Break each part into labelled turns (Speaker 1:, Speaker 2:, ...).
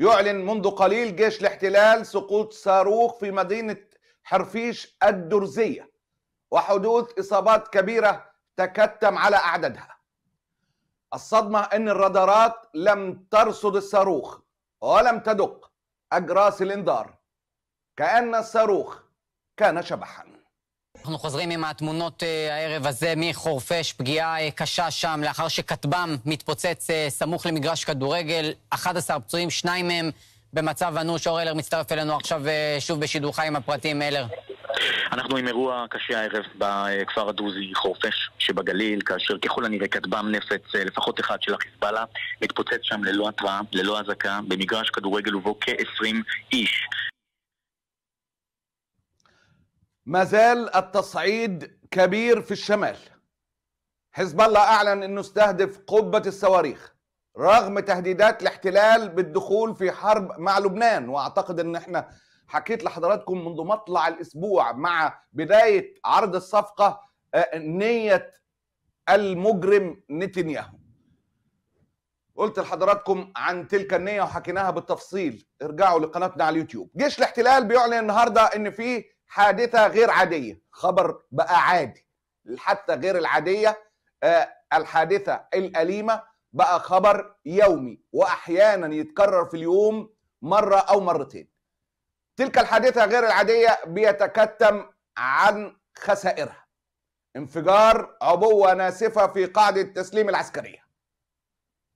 Speaker 1: يعلن منذ قليل جيش الاحتلال سقوط صاروخ في مدينة حرفيش الدرزية وحدوث إصابات كبيرة تكتم على أعدادها الصدمة أن الرادارات لم ترصد الصاروخ ولم تدق أجراس الإنذار كأن الصاروخ كان شبحاً
Speaker 2: אנחנו חוזרים עם התמונות אה, הערב הזה מחורפיש, פגיעה אה, קשה שם לאחר שכטב"ם מתפוצץ אה, סמוך למגרש כדורגל, 11 פצועים, שניים מהם במצב אנוש. אור אלר מצטרף אלינו עכשיו שוב בשידור חי עם הפרטים, אלר. אנחנו עם אירוע קשה הערב בכפר הדרוזי חורפיש שבגליל, כאשר ככל הנראה כטב"ם נפץ, לפחות אחד של החיזבאללה, מתפוצץ שם ללא התראה, ללא אזעקה, במגרש כדורגל ובו כ-20 איש.
Speaker 1: ما زال التصعيد كبير في الشمال حزب الله اعلن انه استهدف قبه الصواريخ رغم تهديدات الاحتلال بالدخول في حرب مع لبنان واعتقد ان احنا حكيت لحضراتكم منذ مطلع الاسبوع مع بدايه عرض الصفقه آه، نيه المجرم نتنياهو قلت لحضراتكم عن تلك النيه وحكيناها بالتفصيل ارجعوا لقناتنا على اليوتيوب جيش الاحتلال بيعلن النهارده ان في حادثه غير عاديه خبر بقى عادي الحادثه غير العاديه آه، الحادثه الاليمه بقى خبر يومي واحيانا يتكرر في اليوم مره او مرتين تلك الحادثه غير العاديه بيتكتم عن خسائرها انفجار عبوه ناسفه في قاعده التسليم العسكريه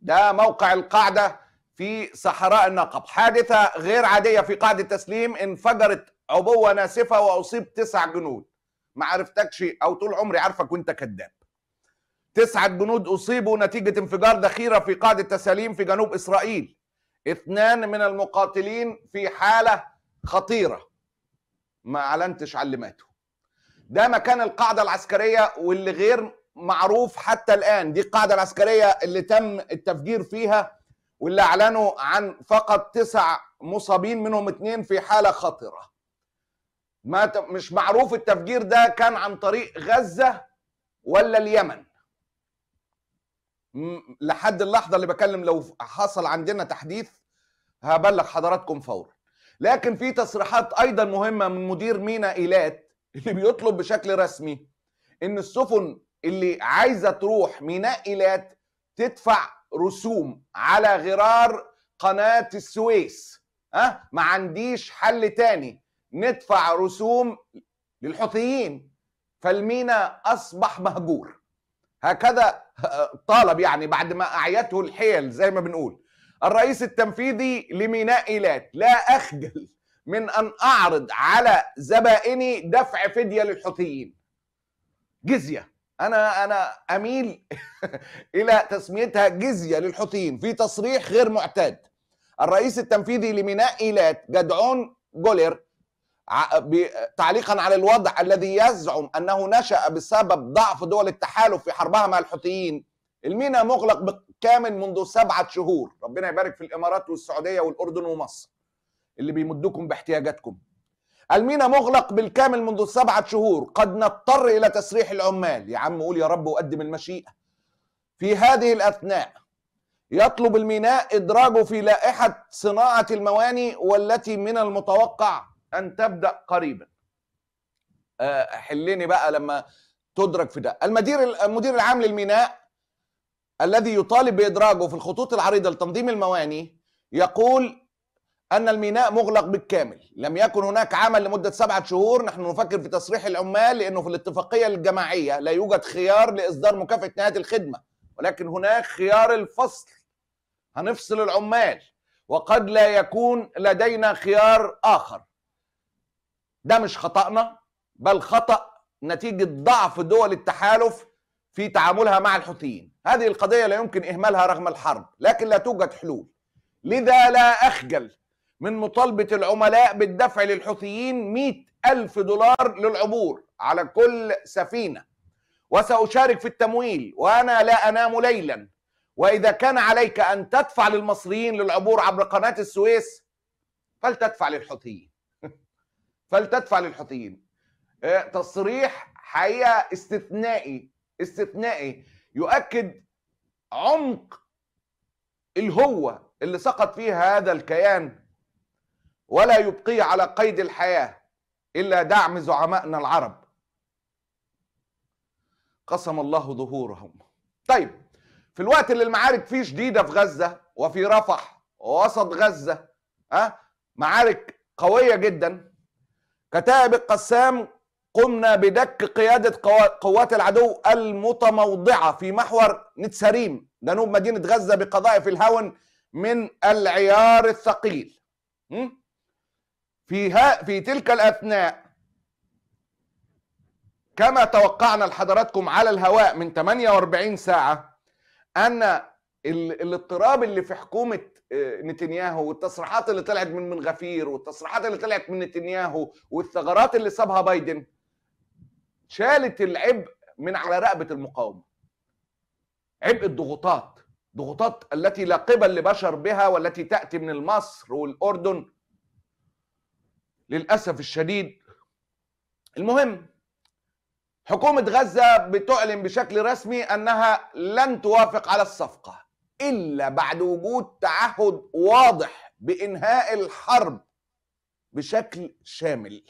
Speaker 1: ده موقع القاعده في صحراء النقب حادثه غير عاديه في قاعده التسليم انفجرت عبوه ناسفه واصيب تسع جنود ما عرفتكش او طول عمري عارفك وانت كذاب تسعة جنود أصيبوا نتيجة انفجار ذخيرة في قاعدة تساليم في جنوب إسرائيل اثنان من المقاتلين في حالة خطيرة ما أعلنتش عن اللي ماتوا ده مكان القاعدة العسكرية واللي غير معروف حتى الآن دي القاعدة العسكرية اللي تم التفجير فيها واللي أعلنوا عن فقط تسع مصابين منهم اثنين في حالة خطرة ما ت... مش معروف التفجير ده كان عن طريق غزة ولا اليمن م... لحد اللحظة اللي بكلم لو حصل عندنا تحديث هبلغ حضراتكم فورا لكن في تصريحات أيضا مهمة من مدير مينا إيلات اللي بيطلب بشكل رسمي إن السفن اللي عايزة تروح ميناء إيلات تدفع رسوم على غرار قناة السويس ها أه؟ ما عنديش حل تاني ندفع رسوم للحوثيين فالمينا اصبح مهجور هكذا آه، طالب يعني بعد ما اعيته الحيل زي ما بنقول الرئيس التنفيذي لميناء ايلات لا اخجل من ان اعرض على زبائني دفع فديه للحوثيين جزيه انا انا اميل الى تسميتها جزيه للحوثيين في تصريح غير معتاد الرئيس التنفيذي لميناء ايلات جدعون جولير تعليقا على الوضع الذي يزعم انه نشا بسبب ضعف دول التحالف في حربها مع الحوثيين الميناء مغلق بالكامل منذ سبعه شهور ربنا يبارك في الامارات والسعوديه والاردن ومصر اللي بيمدكم باحتياجاتكم الميناء مغلق بالكامل منذ سبعة شهور قد نضطر إلى تسريح العمال يا عم قول يا رب وقدم المشيئة في هذه الأثناء يطلب الميناء إدراجه في لائحة صناعة المواني والتي من المتوقع أن تبدأ قريبا آه، حلني بقى لما تدرك في ده المدير المدير العام للميناء الذي يطالب بإدراجه في الخطوط العريضة لتنظيم المواني يقول أن الميناء مغلق بالكامل لم يكن هناك عمل لمدة سبعة شهور نحن نفكر في تصريح العمال لأنه في الاتفاقية الجماعية لا يوجد خيار لإصدار مكافأة نهاية الخدمة ولكن هناك خيار الفصل هنفصل العمال وقد لا يكون لدينا خيار آخر ده مش خطأنا بل خطأ نتيجة ضعف دول التحالف في تعاملها مع الحوثيين هذه القضية لا يمكن إهمالها رغم الحرب لكن لا توجد حلول لذا لا أخجل من مطالبة العملاء بالدفع للحوثيين مئة ألف دولار للعبور على كل سفينة وسأشارك في التمويل وأنا لا أنام ليلا وإذا كان عليك أن تدفع للمصريين للعبور عبر قناة السويس فلتدفع للحوثيين فلتدفع للحوثيين آه، تصريح حقيقه استثنائي استثنائي يؤكد عمق الهوه اللي سقط فيها هذا الكيان ولا يبقي على قيد الحياه الا دعم زعمائنا العرب قسم الله ظهورهم طيب في الوقت اللي المعارك فيه شديده في غزه وفي رفح ووسط غزه ها آه، معارك قويه جدا كتائب القسام قمنا بدك قيادة قوات العدو المتموضعة في محور نتسريم جنوب مدينة غزة بقذائف الهون من العيار الثقيل ها في تلك الأثناء كما توقعنا لحضراتكم على الهواء من 48 ساعة أن الاضطراب اللي في حكومة نتنياهو والتصريحات اللي طلعت من من غفير والتصريحات اللي طلعت من نتنياهو والثغرات اللي صابها بايدن شالت العبء من على رقبه المقاومه عبء الضغوطات ضغوطات التي لا قبل لبشر بها والتي تاتي من مصر والاردن للاسف الشديد المهم حكومه غزه بتعلن بشكل رسمي انها لن توافق على الصفقه الا بعد وجود تعهد واضح بانهاء الحرب بشكل شامل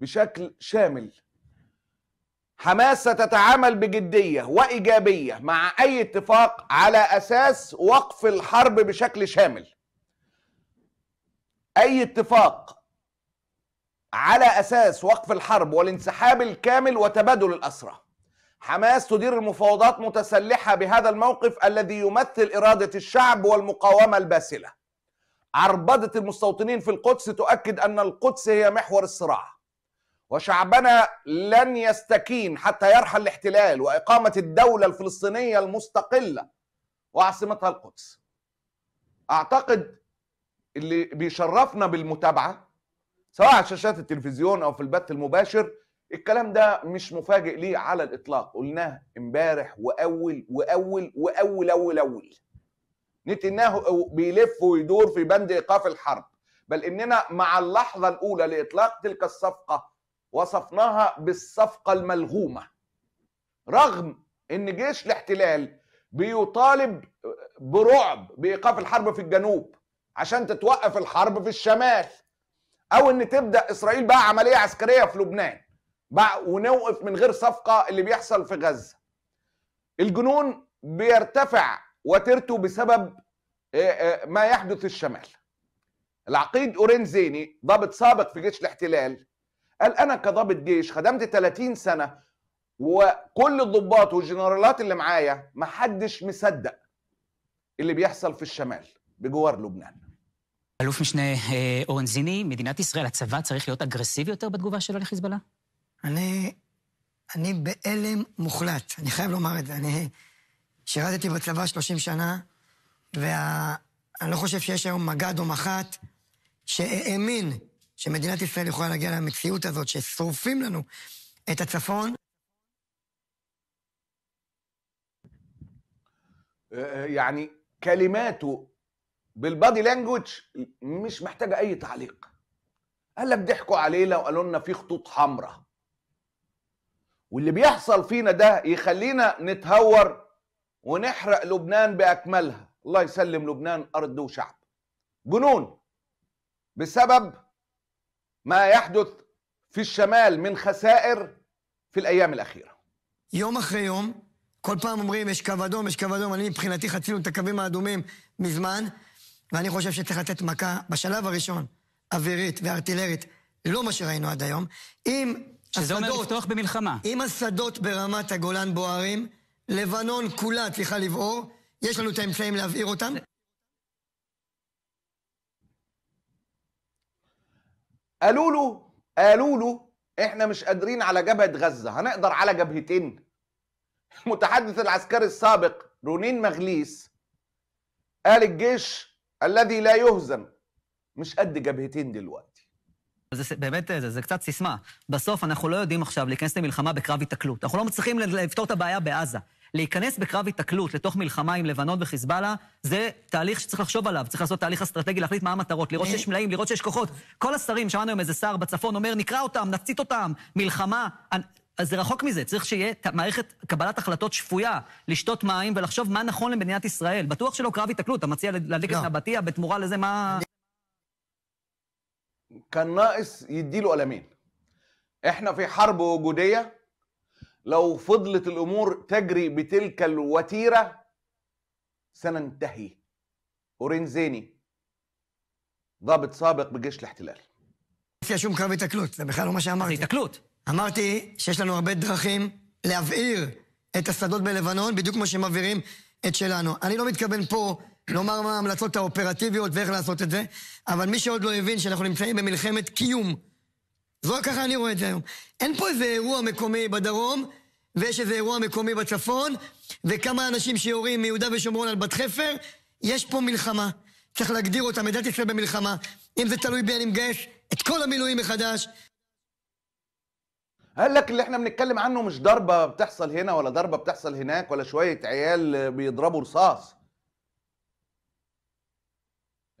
Speaker 1: بشكل شامل حماس ستتعامل بجديه وايجابيه مع اي اتفاق على اساس وقف الحرب بشكل شامل اي اتفاق على اساس وقف الحرب والانسحاب الكامل وتبادل الاسرى حماس تدير المفاوضات متسلحة بهذا الموقف الذي يمثل إرادة الشعب والمقاومة الباسلة عربدة المستوطنين في القدس تؤكد أن القدس هي محور الصراع وشعبنا لن يستكين حتى يرحل الاحتلال وإقامة الدولة الفلسطينية المستقلة وعاصمتها القدس أعتقد اللي بيشرفنا بالمتابعة سواء على شاشات التلفزيون أو في البث المباشر الكلام ده مش مفاجئ ليه على الاطلاق قلناه امبارح واول واول واول اول اول نتنياهو بيلف ويدور في بند ايقاف الحرب بل اننا مع اللحظه الاولى لاطلاق تلك الصفقه وصفناها بالصفقه الملغومه رغم ان جيش الاحتلال بيطالب برعب بايقاف الحرب في الجنوب عشان تتوقف الحرب في الشمال او ان تبدا اسرائيل بقى عمليه عسكريه في لبنان ونوقف من غير صفقه اللي بيحصل في غزه الجنون بيرتفع وترته بسبب آه، آه، ما يحدث الشمال العقيد اورين زيني ضابط سابق في جيش الاحتلال قال انا كضابط جيش خدمت 30 سنه وكل الضباط والجنرالات اللي معايا ما حدش مصدق اللي بيحصل في الشمال بجوار لبنان
Speaker 3: الوف משנה آه، اورين زيني مدينه اسرائيل הצבא צריך להיות אגרסיבי יותר בתגובה שלו לחיזבאללה? אני, אני בהלם מוחלט, אני חייב לומר את זה. אני שירתתי בצבא 30 שנה, ואני לא חושב שיש היום מג"ד או מח"ט שהאמין שמדינת ישראל יכולה להגיע למציאות
Speaker 1: הזאת, ששרופים לנו את הצפון. يعني كلماته بالبادي لانجوج مش محتاجه اي تعليق قال لك ضحكوا علينا وقالوا لنا في خطوط حمراء واللي بيحصل فينا ده يخلينا نتهور ونحرق لبنان باكملها الله يسلم لبنان ارض وشعب جنون بسبب ما يحدث في الشمال من خسائر في الايام الاخيره يوم اخر يوم
Speaker 3: כל פעם אומרים, יש קו אדום, יש קו אדום. אני מבחינתי חצינו את הקווים האדומים מזמן, ואני חושב שצריך לתת מכה בשלב הראשון, אווירית וארטילרית, לא מה שראינו עד היום. אם שזה השדות, אומר לפתוח במלחמה. אם השדות ברמת הגולן בוערים, לבנון כולה צריכה לבעור, יש לנו את האמצעים להבעיר אותם.
Speaker 1: قالوا له قالوا له احنا مش قادرين على جبهه غزه هنقدر على جبهتين المتحدث العسكري السابق رونين مغليس قال الجيش الذي لا يهزم مش قد جبهتين دلوقتي
Speaker 3: זה באמת, אה, זה, זה קצת סיסמה. בסוף אנחנו לא יודעים עכשיו להיכנס למלחמה בקרב התקלות. אנחנו לא מצליחים לפתור את הבעיה בעזה. להיכנס בקרב התקלות לתוך מלחמה עם לבנון וחיזבאללה, זה תהליך שצריך לחשוב עליו, צריך לעשות תהליך אסטרטגי, להחליט מה המטרות, לראות שיש מלאים, לראות שיש כוחות. כל השרים, שמענו היום איזה שר בצפון אומר, נקרא אותם, נצית אותם, מלחמה. אז זה רחוק מזה, צריך שיהיה מערכת קבלת החלטות שפויה, לשתות מים ולחשוב מה נכון למדינת ישראל. בטוח שלא קרב התקלות, אתה מציע להדליק את נבטיה לא. בתמורה
Speaker 1: לזה מה... كان ناقص يديله قلمين احنا في حرب وجودية لو فضلت الامور تجري بتلك الوتيرة سننتهي اورين زيني ضابط سابق بجيش الاحتلال
Speaker 3: في شوم كرب تكلوت ده بخلاف ما شامر تكلوت אמרתי שיש לנו הרבה דרכים להבעיר את השדות בלבנון בדיוק כמו שמבעירים את שלנו. אני לא מתכוון פה נאמר מה ההמלצות האופרטיביות ואיך לעשות את זה, אבל מי שעוד לא הבין שאנחנו נמצאים במלחמת קיום. זו ככה אני רואה את זה היום. אין פה איזה אירוע מקומי בדרום, ויש איזה אירוע מקומי בצפון, וכמה אנשים שיורים מיהודה ושומרון על בת חפר, יש פה מלחמה. צריך להגדיר
Speaker 1: אותה, מדינת ישראל במלחמה. אם זה תלוי בי, אני מגייס את כל המילואים מחדש. قال لك اللي احنا بنتكلم عنه مش ضربه بتحصل هنا ولا ضربه بتحصل هناك ولا شويه عيال بيضربوا رصاص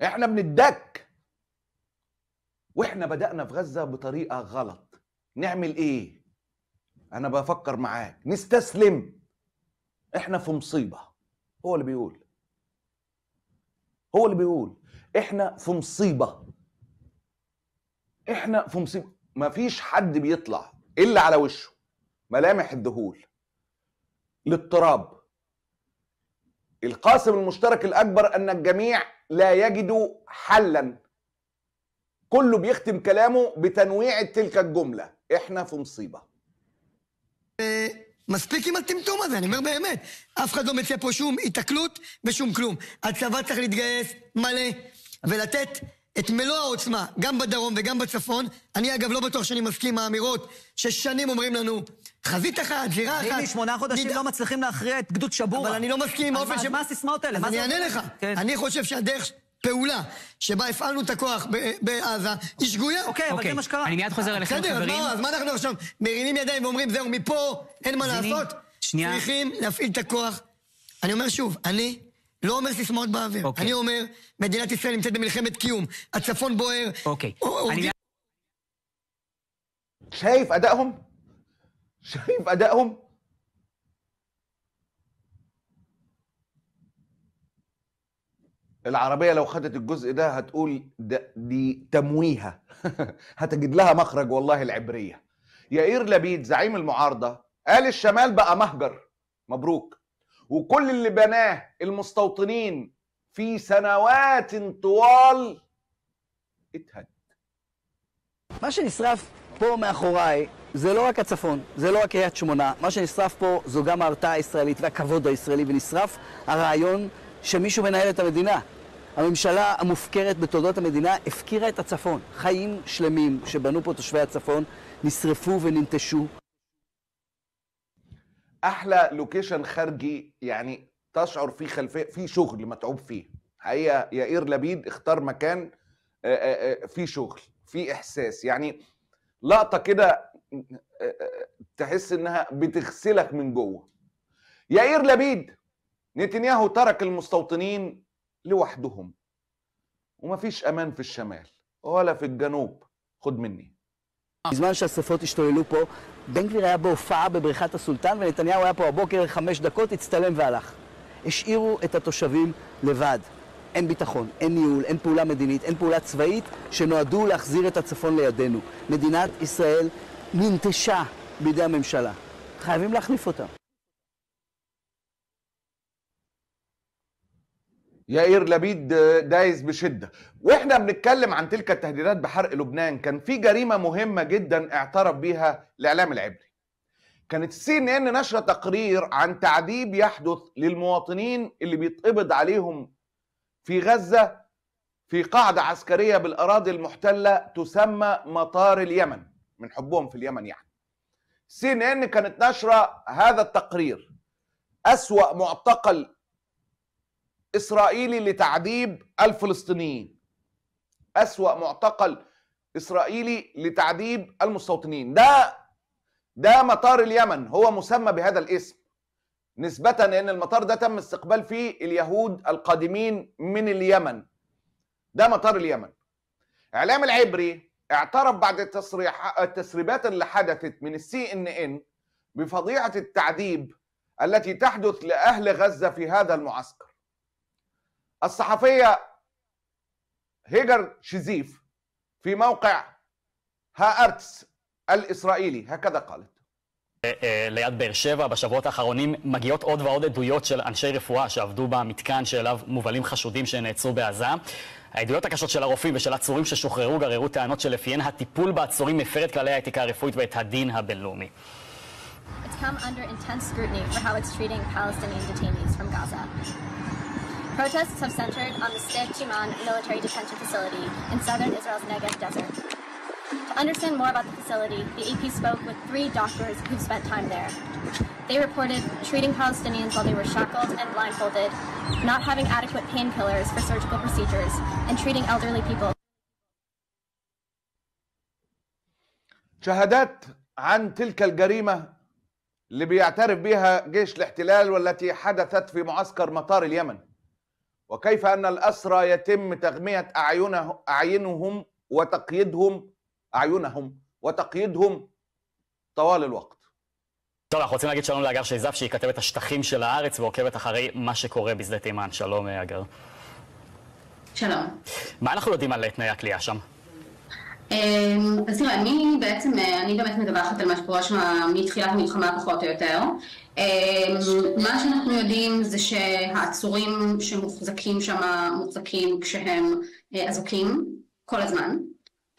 Speaker 1: احنا بنتدك واحنا بدانا في غزه بطريقه غلط نعمل ايه انا بفكر معاك نستسلم احنا في مصيبه هو اللي بيقول هو اللي بيقول احنا في مصيبه احنا في مصيبه مفيش حد بيطلع الا على وشه ملامح الذهول الاضطراب القاسم المشترك الاكبر ان الجميع لا يجد حلا كله بيختم كلامه بتنويع تلك الجملة احنا في مصيبة מספיק עם הטמטום הזה, אני אומר באמת.
Speaker 3: אף אחד לא מציע פה שום התקלות ושום כלום. הצבא צריך להתגייס מלא ולתת את מלוא העוצמה, גם בדרום וגם בצפון. אני אגב לא בטוח שאני מסכים עם האמירות ששנים אומרים לנו חזית אחת, זירה אחת. נילי, שמונה חודשים לא מצליחים להכריע את גדוד שבורה. אבל אני לא מסכים עם האופן ש... מה הסיסמאות האלה? אני אענה לך. כן. אני חושב שהדרך... פעולה שבה הפעלנו את הכוח בעזה, היא שגויה. אוקיי, אבל אוקיי. זה מה שקרה. אני מיד חוזר אליכם, חברים. בסדר, אז מה אנחנו עכשיו מרימים ידיים ואומרים, זהו, מפה אין מה לעשות? שנייה. צריכים להפעיל את הכוח. אני אומר שוב, אני לא אומר סיסמאות באוויר. אוקיי. אני אומר, מדינת ישראל נמצאת במלחמת קיום. הצפון בוער. אוקיי.
Speaker 1: שייף, شايف ادائهم العربيه لو خدت الجزء ده هتقول ده دي تمويهه هتجد لها مخرج والله العبريه يائير لبيد زعيم المعارضه قال الشمال بقى مهجر مبروك وكل اللي بناه المستوطنين في سنوات طوال اتهد ما شنسرف פה
Speaker 3: מאחוריי זה לא רק הצפון, זה לא רק קריית שמונה. מה שנשרף פה זו גם ההרתעה הישראלית והכבוד הישראלי, ונשרף הרעיון שמישהו מנהל את המדינה. הממשלה המופקרת בתולדות המדינה הפקירה את הצפון. חיים שלמים שבנו פה תושבי הצפון נשרפו וננטשו.
Speaker 1: احلى لوكيشن خارجي يعني تشعر فيه خلفيه فيه شغل متعوب فيه حقيقه يائير لبيد اختار مكان فيه شغل فيه احساس يعني لقطه كده تحس انها بتغسلك من جوه يائير لبيد نتنياهو ترك المستوطنين لوحدهم ومفيش امان في الشمال ولا في الجنوب خد مني בזמן שהשפות השתוללו פה, בן גביר היה בהופעה בבריכת הסולטן ונתניהו היה פה הבוקר חמש דקות,
Speaker 3: הצטלם והלך. השאירו את התושבים לבד. אין ביטחון, אין ניהול, אין פעולה מדינית, אין פעולה צבאית שנועדו להחזיר את הצפון לידינו. מדינת ישראל ננטשה בידי הממשלה. חייבים להחליף אותה.
Speaker 1: يائير لبيد دايس بشده واحنا بنتكلم عن تلك التهديدات بحرق لبنان كان في جريمه مهمه جدا اعترف بيها الاعلام العبري كانت السي ان ان نشره تقرير عن تعذيب يحدث للمواطنين اللي بيتقبض عليهم في غزه في قاعده عسكريه بالاراضي المحتله تسمى مطار اليمن من حبهم في اليمن يعني سي ان ان كانت نشره هذا التقرير اسوا معتقل اسرائيلي لتعذيب الفلسطينيين اسوا معتقل اسرائيلي لتعذيب المستوطنين ده ده مطار اليمن هو مسمى بهذا الاسم نسبة ان المطار ده تم استقبال فيه اليهود القادمين من اليمن ده مطار اليمن اعلام العبري اعترف بعد التصريح التسريبات اللي حدثت من السي ان ان بفظيعه التعذيب التي تحدث لاهل غزه في هذا المعسكر. الصحفيه هيجر شزيف في موقع هارتس الاسرائيلي هكذا قالت. آه، آه، ליד באר שבע בשבועות האחרונים מגיעות עוד
Speaker 3: ועוד עדויות של אנשי רפואה שעבדו במתקן שאליו מובלים חשודים שנעצרו בעזה. העדויות הקשות של הרופאים ושל עצורים ששוחררו גררו טענות שלפיהן הטיפול בעצורים מפר את כללי האתיקה הרפואית ואת הדין הבינלאומי.
Speaker 2: It's come under intense scrutiny for how it's treating Palestinian detainees from Gaza. Protests have centered on the State Chiman military detention facility in southern Israel's Negev desert. To understand more about the facility, the AP spoke with three doctors who spent time there. They reported treating Palestinians while they were shackled and blindfolded, not having adequate painkillers for surgical procedures, and treating elderly people.
Speaker 1: شهادات عن تلك الجريمة اللي بيعترف بها جيش الاحتلال والتي حدثت في معسكر مطار اليمن وكيف أن الأسرى يتم تغمية أعينه أعينهم وتقييدهم اعينهم وتقييدهم طوال الوقت.
Speaker 3: טוב, אנחנו רוצים להגיד שלום לאגר שייזף, שהיא כתבת השטחים של הארץ ועוקבת אחרי מה שקורה בשדה תימן. שלום, אה, אגר. שלום. מה אנחנו יודעים על אה, תנאי הכלייה שם?
Speaker 2: אמ, אז תראה, אני בעצם, אה, אני באמת מדווחת על מה שקורה שם מתחילת המלחמה פחות או יותר. אמ, מה שאנחנו יודעים זה שהעצורים שמוחזקים שם מוחזקים כשהם אזוקים כל הזמן.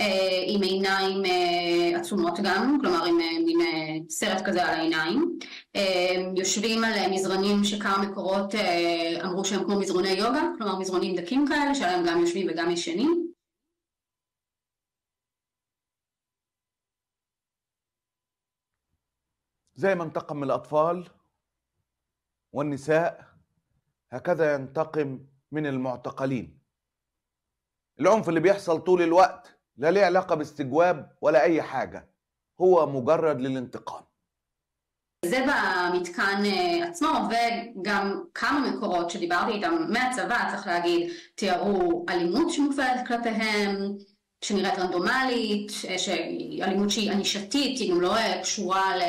Speaker 2: אה, עם עיניים אה, עצומות גם, כלומר עם אה, מין סרט כזה על העיניים. יושבים על מזרנים שכמה מקורות אמרו שהם כמו מזרוני יוגה, כלומר מזרונים דקים כאלה שעליהם גם יושבים וגם ישנים.
Speaker 1: زي ما انتقم الأطفال والنساء هكذا ينتقم من المعتقلين العنف اللي بيحصل طول الوقت لا ليه علاقه باستجواب ولا اي حاجه هو مجرد للانتقام
Speaker 2: זה במתקן אה, עצמו, וגם כמה מקורות שדיברתי איתם מהצבא, צריך להגיד, תיארו אלימות שמופעלת כלפיהם, שנראית רנדומלית, אה, אלימות שהיא ענישתית, היא גם לא אה, קשורה ל...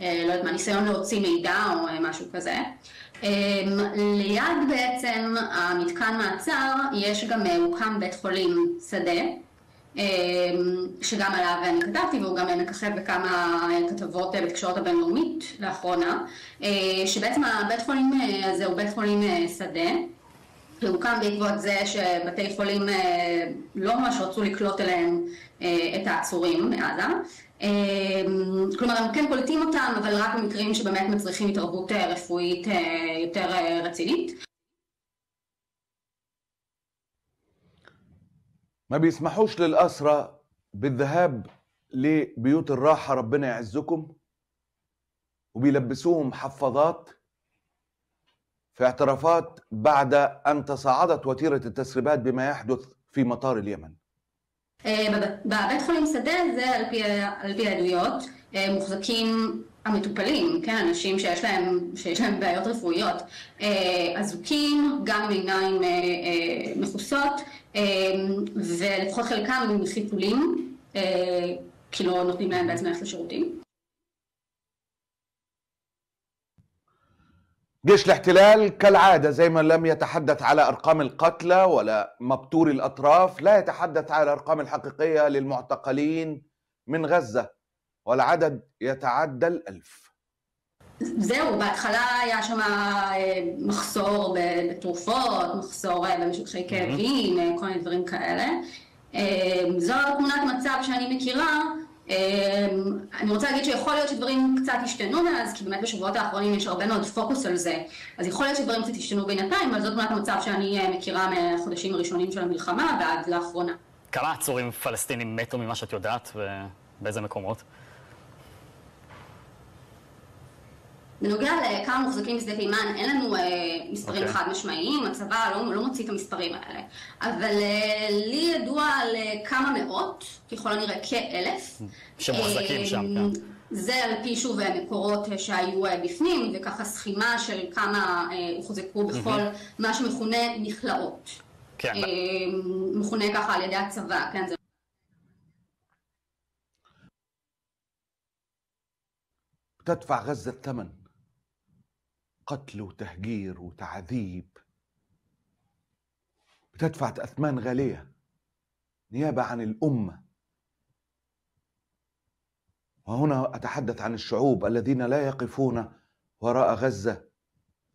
Speaker 2: לא יודעת מה, ניסיון להוציא מידע או משהו כזה. אמ, ליד בעצם המתקן מעצר, יש גם, הוקם בית חולים שדה, אמ, שגם עליו אני כתבתי והוא גם מככב בכמה כתבות אה, בתקשורת הבינלאומית לאחרונה, אה, שבעצם הבית חולים אה, הזה הוא בית חולים שדה, שהוקם בעקבות זה שבתי חולים לא ממש רצו לקלוט אליהם את העצורים מעזה. אמ, כלומר הם כן קולטים אותם אבל רק במקרים שבאמת מצריכים התערבות רפואית יותר רצינית.
Speaker 1: بيسمحوش للأسرة بالذهاب لبيوت الراحة ربنا يعزكم وبيلبسوهم حفاضات في اعترافات بعد أن تصاعدت وتيرة التسريبات بما يحدث في مطار اليمن
Speaker 2: بدخل המסעדה זה על פי, על פי העדויות, מוחזקים המטופלים, כן, אנשים שיש להם, שיש להם בעיות רפואיות, אזוקים, גם עם עיניים מכוסות, ולפחות חלקם עם חיתולים, כי לא נותנים להם בעצם
Speaker 1: ללכת לשירותים. جيش الاحتلال كالعادة زي ما لم يتحدث على أرقام القتلى ولا مبتور الأطراف لا يتحدث على الأرقام الحقيقية للمعتقلين من غزة والعدد يتعدى الألف
Speaker 2: זהו, בהתחלה היה שם אה, מחסור בתרופות, מחסור אה, במשככי mm-hmm. כאבים, אה, כל מיני דברים כאלה. זו תמונת מצב שאני מכירה. אני רוצה להגיד שיכול להיות שדברים קצת השתנו מאז, כי באמת בשבועות האחרונים יש הרבה מאוד פוקוס על זה, אז יכול להיות שדברים קצת השתנו בינתיים, אבל זו תמונת מצב שאני מכירה מהחודשים הראשונים של המלחמה ועד לאחרונה.
Speaker 3: כמה עצורים פלסטינים מתו ממה שאת יודעת ובאיזה מקומות?
Speaker 2: בנוגע לכמה מוחזקים בשדה תימן, אין לנו אה, מספרים okay. אוקיי. חד משמעיים, הצבא לא, לא מוציא את המספרים האלה. אבל אה, לי ידוע על אה, כמה מאות, ככל הנראה כאלף. שמוחזקים אה, שם, כן. זה על פי שוב המקורות אה, אה, שהיו בפנים, וככה סכימה של כמה הוחזקו אה, בכל mm-hmm. מה שמכונה נכלאות. כן. אה, מכונה ככה על ידי הצבא, כן? זה
Speaker 1: تدفع غزة الثمن قتل وتهجير وتعذيب بتدفع أثمان غالية نيابة عن الأمة وهنا أتحدث عن الشعوب الذين لا يقفون وراء غزة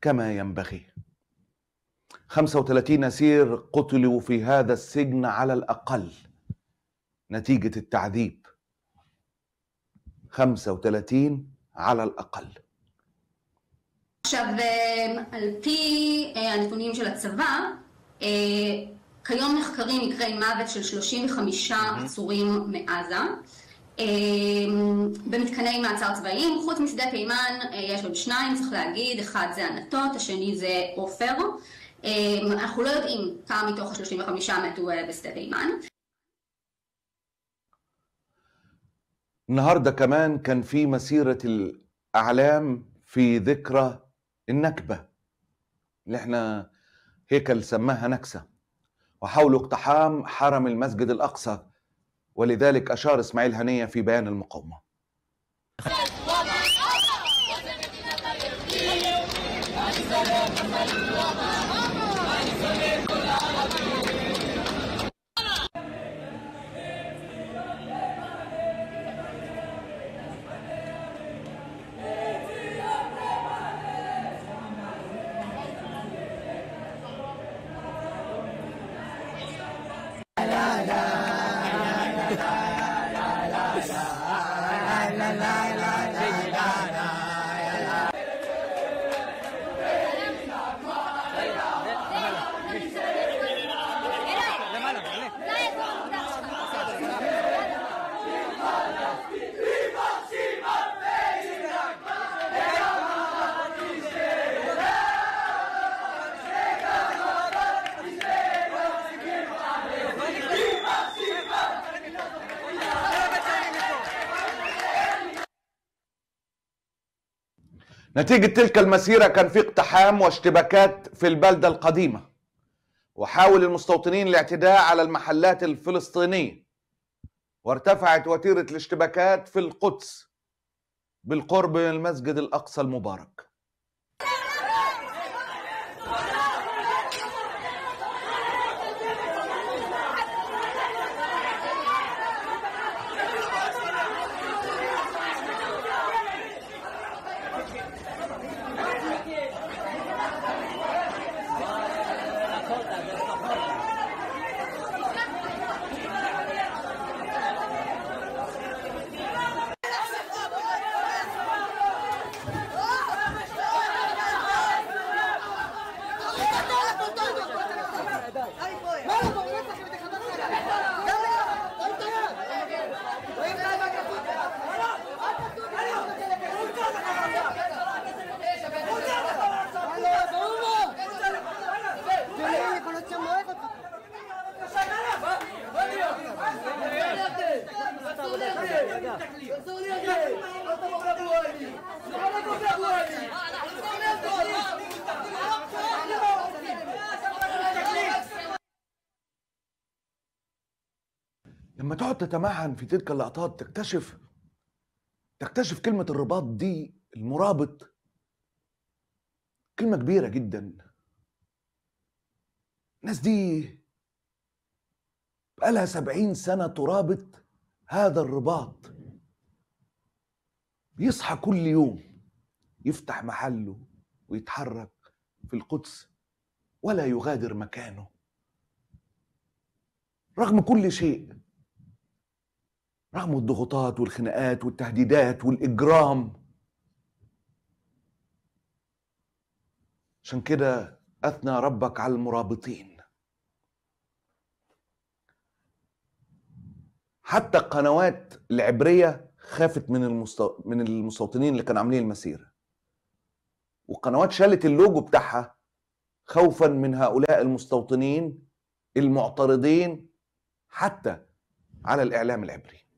Speaker 1: كما ينبغي 35 أسير قتلوا في هذا السجن على الأقل نتيجة التعذيب 35 على الأقل
Speaker 2: עכשיו, אה, על פי אה, הנתונים של הצבא, אה, כיום נחקרים מקרי מוות של 35 עצורים מעזה. במתקני מעצר צבאיים, חוץ משדה תימן יש עוד שניים, צריך להגיד, אחד זה ענתות, השני זה עופר. אנחנו לא יודעים כמה מתוך ה-35 מתו בשדה תימן.
Speaker 1: النهارده كمان كان מסירת אל... אעלם في ذكرى النكبه اللي احنا هيكل سماها نكسه وحاولوا اقتحام حرم المسجد الاقصى ولذلك اشار اسماعيل هنيه في بيان المقاومه نتيجة تلك المسيرة كان في اقتحام واشتباكات في البلدة القديمة وحاول المستوطنين الاعتداء على المحلات الفلسطينية وارتفعت وتيرة الاشتباكات في القدس بالقرب من المسجد الأقصى المبارك لما تقعد تتمعن في تلك اللقطات تكتشف تكتشف كلمة الرباط دي المرابط كلمة كبيرة جدا الناس دي بقالها سبعين سنة ترابط هذا الرباط بيصحى كل يوم يفتح محله ويتحرك في القدس ولا يغادر مكانه رغم كل شيء رغم الضغوطات والخناقات والتهديدات والإجرام عشان كده أثنى ربك على المرابطين حتى القنوات العبرية خافت من المستو... من المستوطنين اللي كانوا عاملين المسيرة والقنوات شالت اللوجو بتاعها خوفا من هؤلاء المستوطنين المعترضين حتى على الإعلام العبري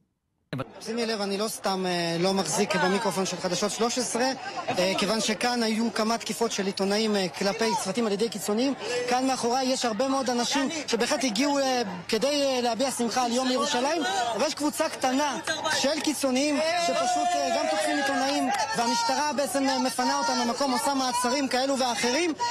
Speaker 2: שימי לב, אני לא סתם
Speaker 3: אה, לא מחזיק במיקרופון של חדשות 13, אה, כיוון שכאן היו כמה תקיפות של עיתונאים אה, כלפי צוותים על ידי קיצוניים. כאן מאחוריי יש הרבה מאוד אנשים שבהחלט הגיעו כדי להביע שמחה על יום ירושלים, אבל יש קבוצה קטנה של קיצוניים שפשוט גם תוקפים עיתונאים, והמשטרה בעצם מפנה אותם למקום, עושה מעצרים כאלו ואחרים,